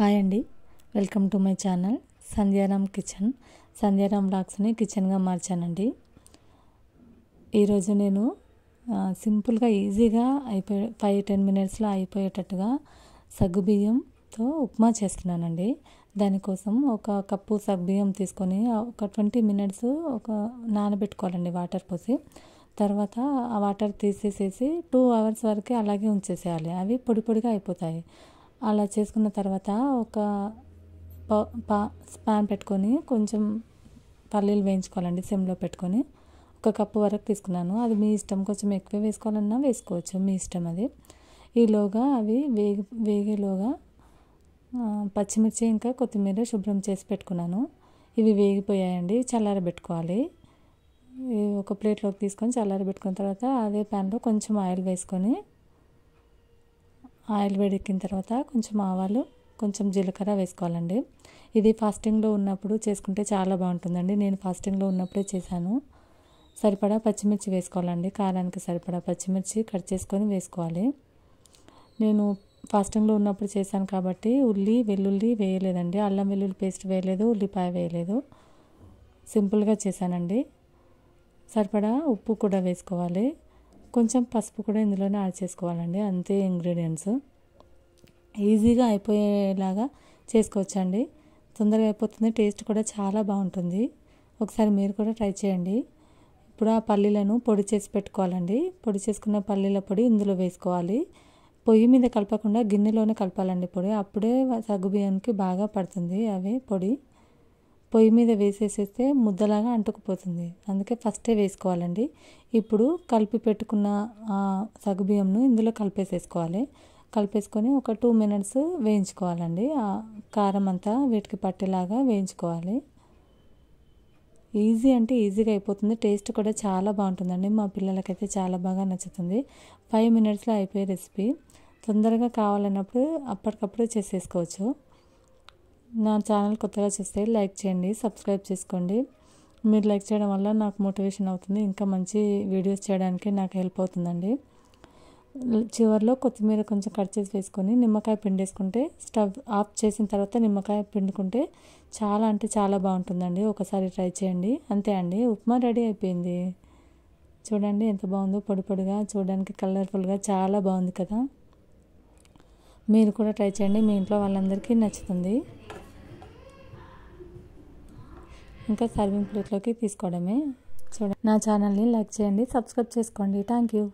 hi అండి welcome to my channel Sandhyaram Kitchen Sandhyaram బ్లాగ్స్ని కిచెన్గా మార్చానండి ఈరోజు నేను సింపుల్గా ఈజీగా అయిపోయే ఫైవ్ టెన్ మినిట్స్లో అయిపోయేటట్టుగా సగ్గుబియ్యంతో ఉప్మా చేస్తున్నానండి దానికోసం ఒక కప్పు సగ్గుబియ్యం తీసుకొని ఒక ట్వంటీ మినిట్స్ ఒక నానబెట్టుకోవాలండి వాటర్ పోసి తర్వాత ఆ వాటర్ తీసేసేసి టూ అవర్స్ వరకు అలాగే ఉంచేసేయాలి అవి పొడి పొడిగా అయిపోతాయి అలా చేసుకున్న తర్వాత ఒక పా స్పాన్ పెట్టుకొని కొంచెం పల్లీలు వేయించుకోవాలండి సిమ్లో పెట్టుకొని ఒక కప్పు వరకు తీసుకున్నాను అది మీ ఇష్టం కొంచెం ఎక్కువ వేసుకోవాలన్నా వేసుకోవచ్చు మీ ఇష్టం అది ఈలోగా అవి వేగి వేగేలోగా పచ్చిమిర్చి ఇంకా కొత్తిమీర శుభ్రం చేసి పెట్టుకున్నాను ఇవి వేగిపోయాయండి చల్లారబెట్టుకోవాలి ఒక ప్లేట్లోకి తీసుకొని చల్లారబెట్టుకున్న తర్వాత అదే ప్యాన్లో కొంచెం ఆయిల్ వేసుకొని ఆయిల్ వేడెక్కిన తర్వాత కొంచెం ఆవాలు కొంచెం జీలకర్ర వేసుకోవాలండి ఇది ఫాస్టింగ్లో ఉన్నప్పుడు చేసుకుంటే చాలా బాగుంటుందండి నేను ఫాస్టింగ్లో ఉన్నప్పుడే చేశాను సరిపడా పచ్చిమిర్చి వేసుకోవాలండి కారానికి సరిపడా పచ్చిమిర్చి కట్ చేసుకొని వేసుకోవాలి నేను ఫాస్టింగ్లో ఉన్నప్పుడు చేశాను కాబట్టి ఉల్లి వెల్లుల్లి వేయలేదండి అల్లం వెల్లుల్లి పేస్ట్ వేయలేదు ఉల్లిపాయ వేయలేదు సింపుల్గా చేశానండి సరిపడా ఉప్పు కూడా వేసుకోవాలి కొంచెం పసుపు కూడా ఇందులోనే యాడ్ చేసుకోవాలండి అంతే ఇంగ్రీడియంట్స్ ఈజీగా అయిపోయేలాగా చేసుకోవచ్చండి తొందరగా అయిపోతుంది టేస్ట్ కూడా చాలా బాగుంటుంది ఒకసారి మీరు కూడా ట్రై చేయండి ఇప్పుడు ఆ పల్లీలను పొడి చేసి పెట్టుకోవాలండి పొడి చేసుకున్న పల్లీల పొడి ఇందులో వేసుకోవాలి పొయ్యి మీద కలపకుండా గిన్నెలోనే కలపాలండి పొడి అప్పుడే సగ్గుబియ్యానికి బాగా పడుతుంది అవి పొడి పొయ్యి మీద వేసేసేస్తే ముద్దలాగా అంటుకుపోతుంది అందుకే ఫస్టే వేసుకోవాలండి ఇప్పుడు కలిపి పెట్టుకున్న సగ్గుబియ్యంను ఇందులో కలిపేసేసుకోవాలి కలిపేసుకొని ఒక టూ మినిట్స్ వేయించుకోవాలండి కారం అంతా వీటికి పట్టేలాగా వేయించుకోవాలి ఈజీ అంటే ఈజీగా అయిపోతుంది టేస్ట్ కూడా చాలా బాగుంటుందండి మా పిల్లలకైతే చాలా బాగా నచ్చుతుంది ఫైవ్ మినిట్స్లో అయిపోయే రెసిపీ తొందరగా కావాలన్నప్పుడు అప్పటికప్పుడు చేసేసుకోవచ్చు నా ఛానల్ కొత్తగా చూస్తే లైక్ చేయండి సబ్స్క్రైబ్ చేసుకోండి మీరు లైక్ చేయడం వల్ల నాకు మోటివేషన్ అవుతుంది ఇంకా మంచి వీడియోస్ చేయడానికి నాకు హెల్ప్ అవుతుందండి చివరిలో కొత్తిమీర కొంచెం కట్ చేసి వేసుకొని నిమ్మకాయ పిండేసుకుంటే స్టవ్ ఆఫ్ చేసిన తర్వాత నిమ్మకాయ పిండుకుంటే చాలా అంటే చాలా బాగుంటుందండి ఒకసారి ట్రై చేయండి అంతే అండి ఉప్మా రెడీ అయిపోయింది చూడండి ఎంత బాగుందో పొడి పొడిగా చూడడానికి కలర్ఫుల్గా చాలా బాగుంది కదా మీరు కూడా ట్రై చేయండి మీ ఇంట్లో వాళ్ళందరికీ నచ్చుతుంది ఇంకా సర్వింగ్ ప్లేట్లోకి తీసుకోవడమే చూడండి నా ఛానల్ని లైక్ చేయండి సబ్స్క్రైబ్ చేసుకోండి థ్యాంక్ యూ